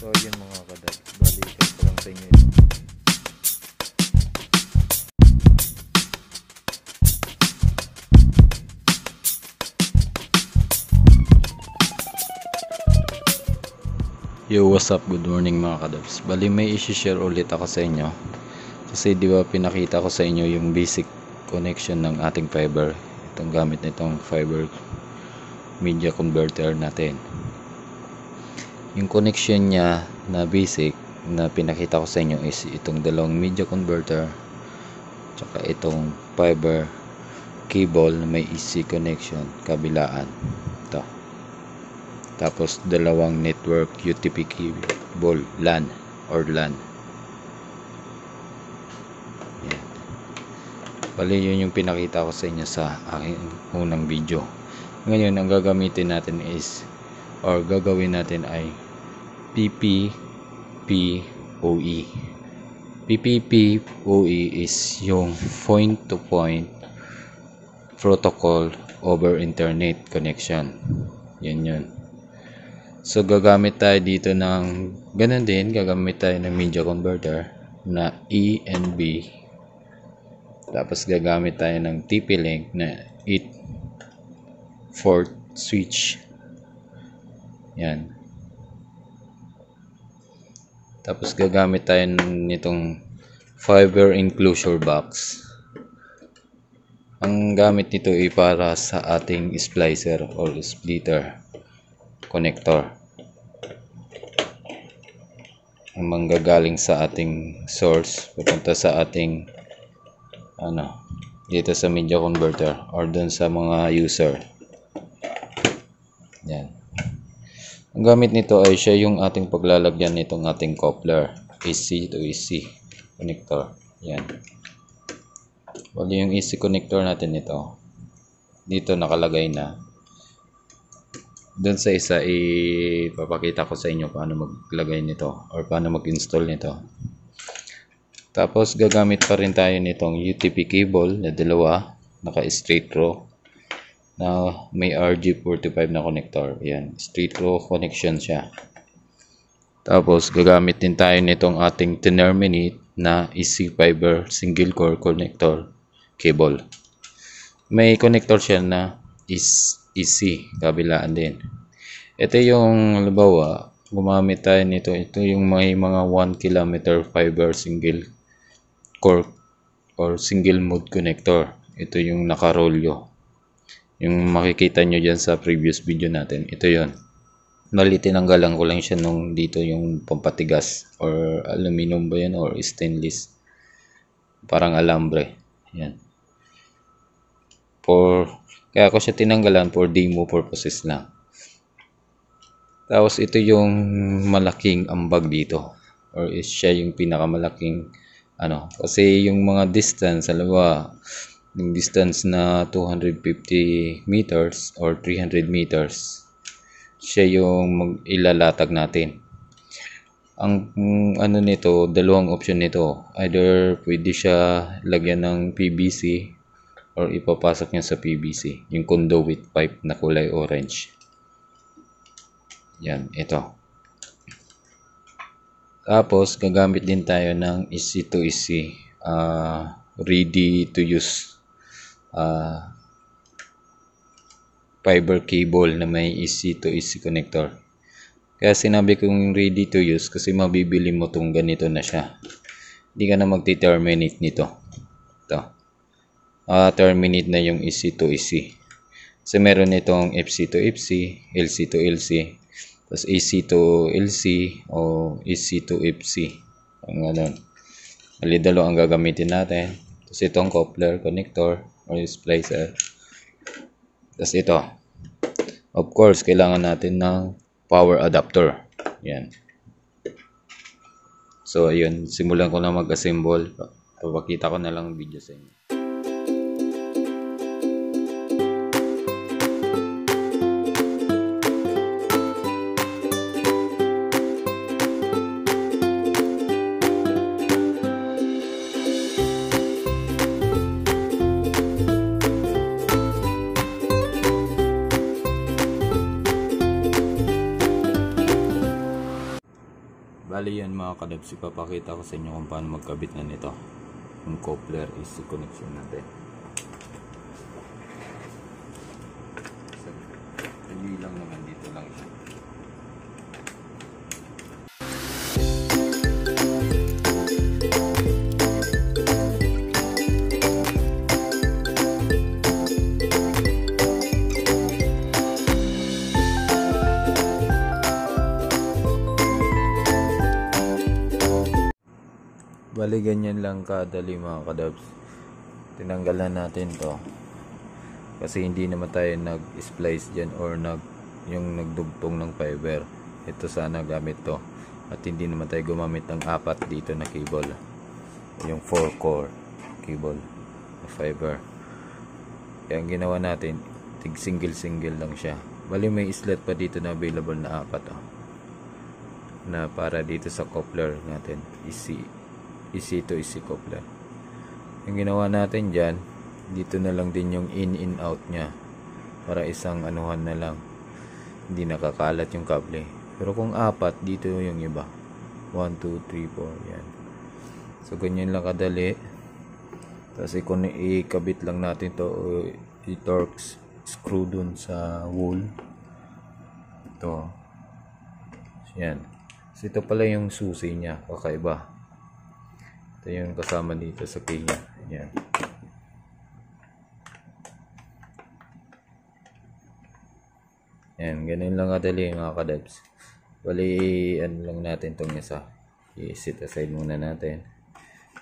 So yun mga kadad, bali share ko lang sa inyo yun. Yo, what's up? Good morning mga kadabs. Bali may isi-share ulit ako sa inyo. Kasi di ba pinakita ko sa inyo yung basic connection ng ating fiber. Itong gamit nitong fiber media converter natin yung connection niya na basic na pinakita ko sa inyo is itong dalawang media converter tsaka itong fiber cable na may EC connection kabilaan to tapos dalawang network UTP cable LAN or LAN yan bali yun yung pinakita ko sa inyo sa aking unang video ngayon ang gagamitin natin is or gagawin natin ay PPPoE. PPPoE is yung point-to-point protocol over internet connection. Yan yun. So, gagamit tayo dito ng, ganun din, gagamit tayo ng media converter na E and B. Tapos, gagamit tayo ng TP-Link na 8 port switch yan. Tapos gagamit tayo nitong fiber enclosure box. Ang gamit nito ay para sa ating splicer or splitter connector. Ang manggagaling sa ating source papunta sa ating ano dito sa media converter or dun sa mga user. Yan. Ang gamit nito ay siya yung ating paglalagyan nitong ating coupler, AC to AC connector. Yan. Bali yung AC connector natin nito. Dito nakalagay na. Doon sa isa ipapakita ko sa inyo paano maglagay nito or paano mag-install nito. Tapos gagamit pa rin tayo nitong UTP cable na dalawa, naka straight row na may RG45 na connector. Yan, straight row connection siya. Tapos gagamit din tayo nitong ating Tenerminate na EC fiber single core connector cable. May connector siya na is e EC kabilaan din. Ito yung halimbawa, gumamit tayo nito. Ito yung may mga 1 km fiber single core or single mode connector. Ito yung nakarolyo yung makikita nyo dyan sa previous video natin, ito yon Mali tinanggalan ko lang siya nung dito yung pampatigas or aluminum ba yun or stainless. Parang alambre. Yan. For, kaya ko siya tinanggalan for demo purposes lang. Tapos ito yung malaking ambag dito or is siya yung pinakamalaking ano kasi yung mga distance alawa ng distance na 250 meters or 300 meters siya yung mag ilalatag natin ang mm, ano nito dalawang option nito either pwede siya lagyan ng PVC or ipapasok niya sa PVC yung conduit pipe na kulay orange yan ito tapos gagamit din tayo ng EC to EC uh, ah, ready to use uh, fiber cable na may EC to EC connector. Kaya sinabi kong ready to use kasi mabibili mo tong ganito na siya. Hindi ka na magti-terminate nito. Ito. Uh, terminate na yung EC to EC. Kasi meron itong FC to FC, LC to LC, tapos AC to LC o EC to FC. Ang ganun. Alidalo ang gagamitin natin. Tapos itong coupler, connector or yung splicer tapos ito of course kailangan natin ng power adapter yan so ayun simulan ko na mag-assemble papakita ko na lang video sa inyo Bali yan mga kadabs, ipapakita ko sa inyo kung paano magkabit na nito. Yung coupler is the connection natin. Nagilang Bali, ganyan lang kadali mga kadabs. Tinanggalan natin to. Kasi hindi naman tayo nag-splice dyan or nag, yung nagdugtong ng fiber. Ito sana gamit to. At hindi naman tayo gumamit ng apat dito na cable. Yung 4 core cable na fiber. Kaya ang ginawa natin, tig single-single lang siya. Bali may slot pa dito na available na apat. Oh na para dito sa coupler natin isi isito isikopla yung ginawa natin dyan dito na lang din yung in in out nya para isang anuhan na lang hindi nakakalat yung kable pero kung apat dito yung iba 1, 2, 3, 4 yan so ganyan lang kadali tapos ikabit lang natin to i-torx screw dun sa wall ito yan so ito pala yung susi niya kakaiba ito yung kasama dito sa pinya. Ayan. Ayan, ganun lang kadali mga kadabs. Bali, ano lang natin itong isa. I-sit aside muna natin.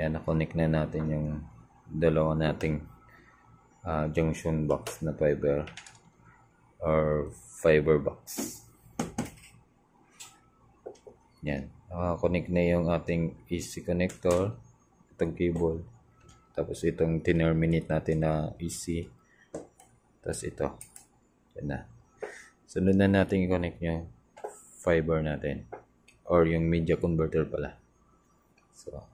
Ayan, na-connect na natin yung dalawa nating uh, junction box na fiber or fiber box. Yan nakakonect na yung ating EC connector itong cable tapos itong tinerminate natin na EC tapos ito yan na sunod na natin i-connect yung fiber natin or yung media converter pala so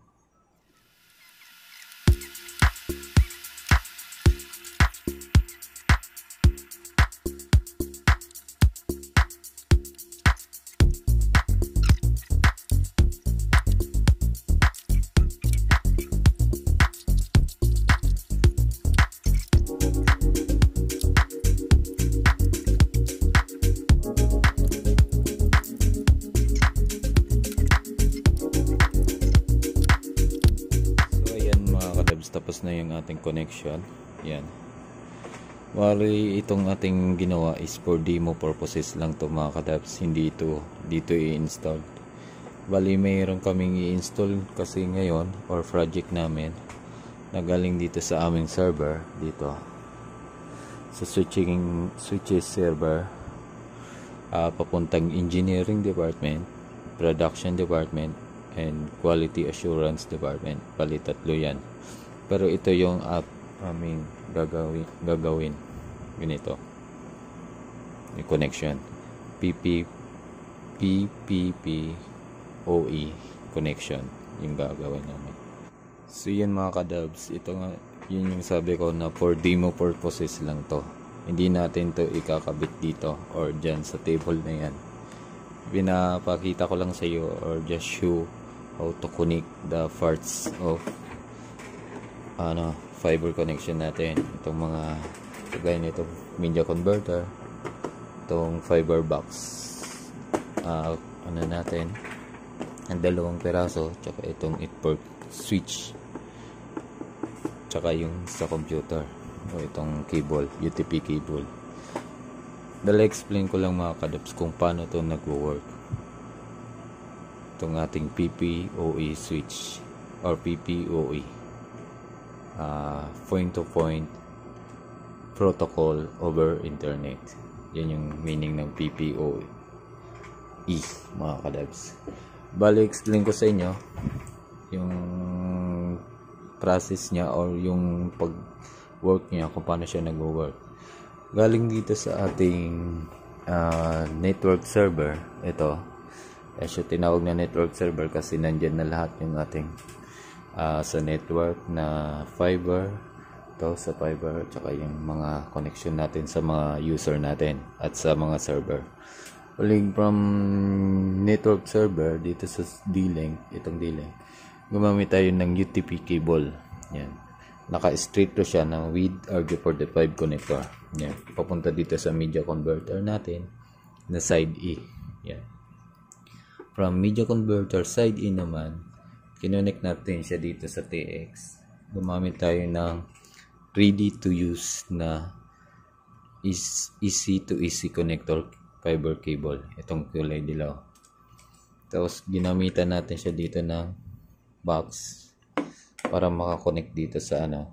ating connection yan Bali, itong ating ginawa is for demo purposes lang to mga kadaps. Hindi ito dito i-install. Bali, mayroon kaming i-install kasi ngayon or project namin na galing dito sa aming server dito sa switching switches server uh, papuntang engineering department production department and quality assurance department bali tatlo yan pero ito yung app aming gagawin gagawin ganito yung connection PP PPP OE connection yung gagawin namin so yun mga kadubs ito nga yun yung sabi ko na for demo purposes lang to hindi natin to ikakabit dito or dyan sa table na yan pinapakita ko lang sa iyo or just show how to connect the parts of ano, fiber connection natin. Itong mga kagaya nito, media converter, itong fiber box, uh, ano natin, ang dalawang peraso, tsaka itong 8-port switch, tsaka yung sa computer, o itong cable, UTP cable. Dala explain ko lang mga kadops kung paano ito nagwo-work. Itong ating PPOE switch or PPOE uh, point to point protocol over internet yan yung meaning ng PPO E mga kadabs Balik, explain ko sa inyo yung process niya or yung pag work niya kung paano siya nag-work galing dito sa ating uh, network server ito eh siya tinawag na network server kasi nandyan na lahat yung ating uh, sa network na fiber to sa fiber tsaka yung mga connection natin sa mga user natin at sa mga server Uling from network server dito sa D-Link itong D-Link gumamit tayo ng UTP cable yan naka straight to siya ng with RJ45 connector yan papunta dito sa media converter natin na side E yan from media converter side E naman kinonek natin siya dito sa TX gumamit tayo ng ready to use na easy to easy connector fiber cable itong kulay dilaw tapos ginamitan natin siya dito ng box para makakonect dito sa ano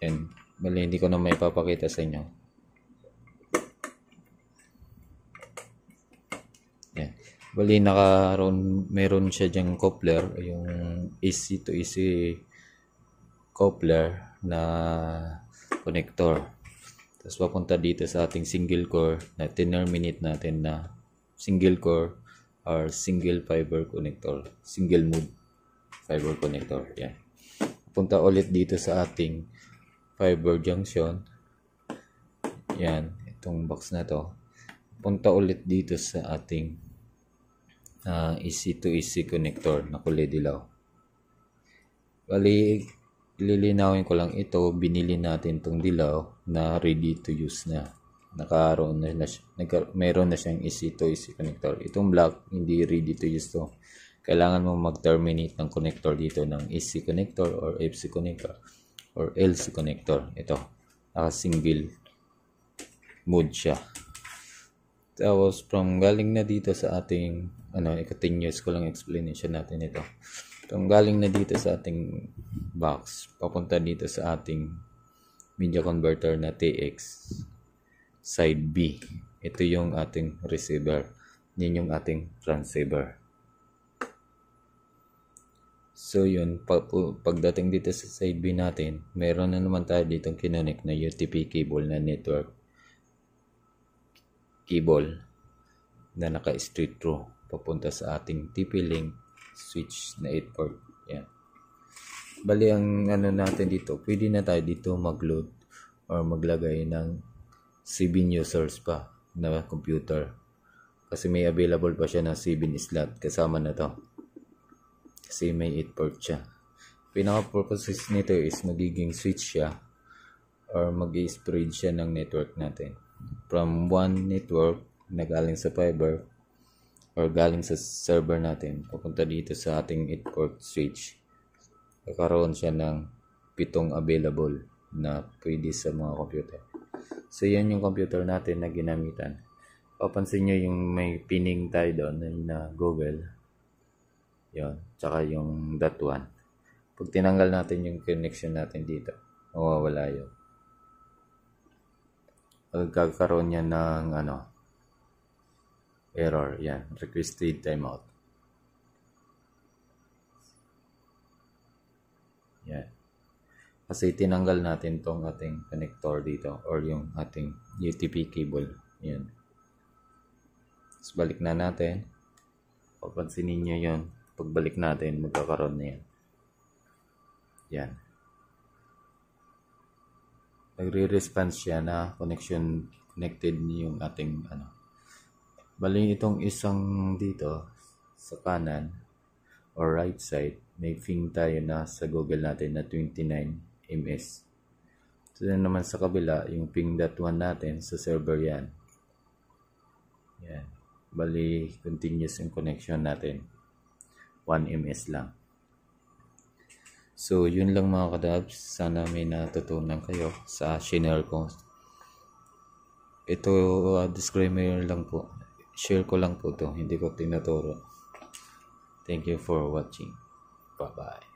and bali hindi ko na may papakita sa inyo Bali, nakaroon, meron siya diyang coupler, yung AC to AC coupler na connector. Tapos papunta dito sa ating single core na terminate natin na single core or single fiber connector, single mode fiber connector. Yan. Punta ulit dito sa ating fiber junction. Yan, itong box na to. Punta ulit dito sa ating na uh, EC to EC connector na kulay dilaw. Bali, lilinawin ko lang ito. Binili natin itong dilaw na ready to use na. Nakaroon na, na nagka, mayroon na siyang EC to EC connector. Itong black, hindi ready to use to. Kailangan mo mag-terminate ng connector dito ng EC connector or FC connector or LC connector. Ito, naka-single mode siya. Tapos from galing na dito sa ating ano, i years ko lang explanation natin ito. From galing na dito sa ating box, papunta dito sa ating media converter na TX side B. Ito yung ating receiver. Yan yung ating transceiver. So yun, pag, pagdating dito sa side B natin, meron na naman tayo ditong kinonek na UTP cable na network cable na naka straight through papunta sa ating TP-Link switch na 8 port. Yan. Bali ang ano natin dito, pwede na tayo dito mag-load or maglagay ng CBIN users pa na computer. Kasi may available pa siya na CBIN slot kasama na to. Kasi may 8 port siya. pinaka purpose nito is magiging switch siya or mag-spread siya ng network natin from one network na galing sa fiber or galing sa server natin pupunta dito sa ating network switch kakaroon siya ng pitong available na pwede sa mga computer so yan yung computer natin na ginamitan papansin nyo yung may pinning tayo doon na Google. yon Tsaka yung that one. Pag tinanggal natin yung connection natin dito, mawawala yun magkakaroon niya ng ano, error. Yan, requested timeout. Yan. Kasi tinanggal natin tong ating connector dito or yung ating UTP cable. Yan. Tapos balik na natin. Papansinin nyo yun. Pagbalik natin, magkakaroon na yan. Yan nagre-response siya na connection connected yung ating ano. Bali itong isang dito sa kanan or right side, may ping tayo na sa Google natin na 29 ms. So na naman sa kabila, yung ping ping.1 natin sa server yan. Yan. Bali, continuous yung connection natin. 1 ms lang. So, yun lang mga kadabs. Sana may natutunan kayo sa channel ko. Ito, uh, disclaimer lang po. Share ko lang po to Hindi ko tinuturo. Thank you for watching. Bye-bye.